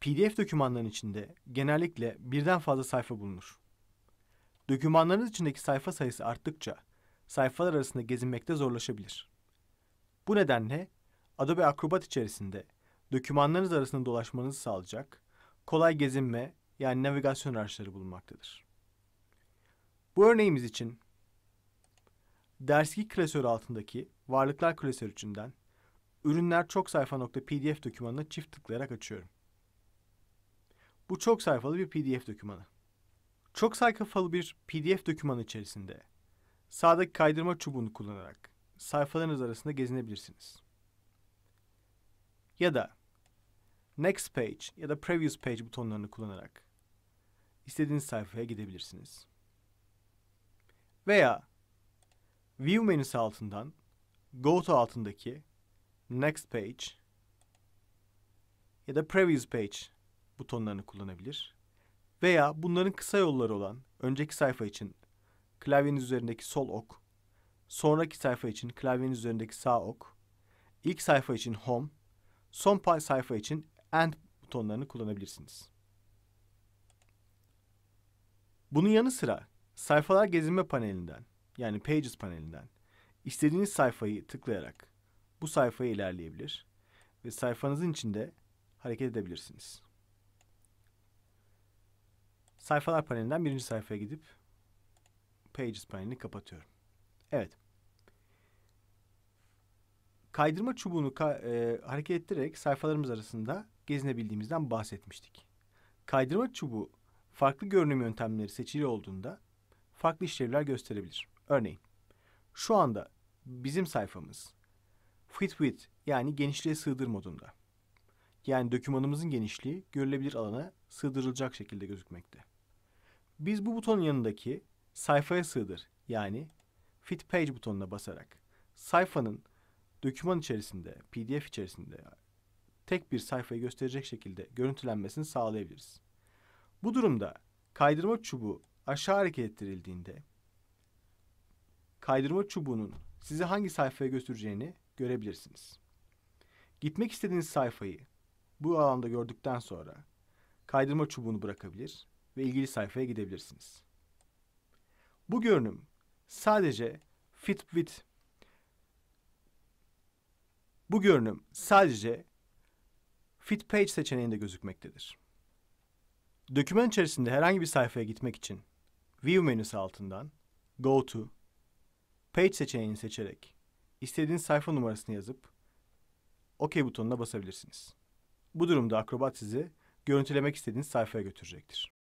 PDF dokümanların içinde genellikle birden fazla sayfa bulunur. Dokümanlarınız içindeki sayfa sayısı arttıkça sayfalar arasında gezinmekte zorlaşabilir. Bu nedenle Adobe Acrobat içerisinde dokümanlarınız arasında dolaşmanızı sağlayacak kolay gezinme yani navigasyon araçları bulunmaktadır. Bu örneğimiz için derslik klasörü altındaki varlıklar klasörü içinden ürünler çok sayfa.pdf dokümanına çift tıklayarak açıyorum. Bu çok sayfalı bir PDF dokümanı. Çok sayfalı bir PDF dokümanı içerisinde sağdaki kaydırma çubuğunu kullanarak sayfalarınız arasında gezinebilirsiniz. Ya da Next Page ya da Previous Page butonlarını kullanarak istediğiniz sayfaya gidebilirsiniz. Veya View menüsü altından Go to altındaki Next Page ya da Previous Page butonlarını kullanabilir. Veya bunların kısa yolları olan önceki sayfa için klavyeniz üzerindeki sol ok, sonraki sayfa için klavyeniz üzerindeki sağ ok, ilk sayfa için home, son sayfa için end butonlarını kullanabilirsiniz. Bunun yanı sıra sayfalar gezinme panelinden yani Pages panelinden istediğiniz sayfayı tıklayarak bu sayfaya ilerleyebilir ve sayfanızın içinde hareket edebilirsiniz. Sayfalar panelinden birinci sayfaya gidip Pages panelini kapatıyorum. Evet. Kaydırma çubuğunu ka e, hareket ettirerek sayfalarımız arasında gezinebildiğimizden bahsetmiştik. Kaydırma çubuğu farklı görünüm yöntemleri seçili olduğunda farklı işlevler gösterebilir. Örneğin şu anda bizim sayfamız fit width yani genişliğe sığdır modunda. Yani dokümanımızın genişliği görülebilir alana sığdırılacak şekilde gözükmekte. Biz bu butonun yanındaki sayfaya sığdır yani Fit Page butonuna basarak sayfanın doküman içerisinde, PDF içerisinde tek bir sayfayı gösterecek şekilde görüntülenmesini sağlayabiliriz. Bu durumda kaydırma çubuğu aşağı hareket ettirildiğinde kaydırma çubuğunun sizi hangi sayfaya götüreceğini görebilirsiniz. Gitmek istediğiniz sayfayı bu alanda gördükten sonra kaydırma çubuğunu bırakabilir ve ilgili sayfaya gidebilirsiniz. Bu görünüm sadece Fitbit bu görünüm sadece Fit Page seçeneğinde gözükmektedir. Döküman içerisinde herhangi bir sayfaya gitmek için View menüsü altından Go to Page seçeneğini seçerek istediğiniz sayfa numarasını yazıp OK butonuna basabilirsiniz. Bu durumda Acrobat sizi görüntülemek istediğiniz sayfaya götürecektir.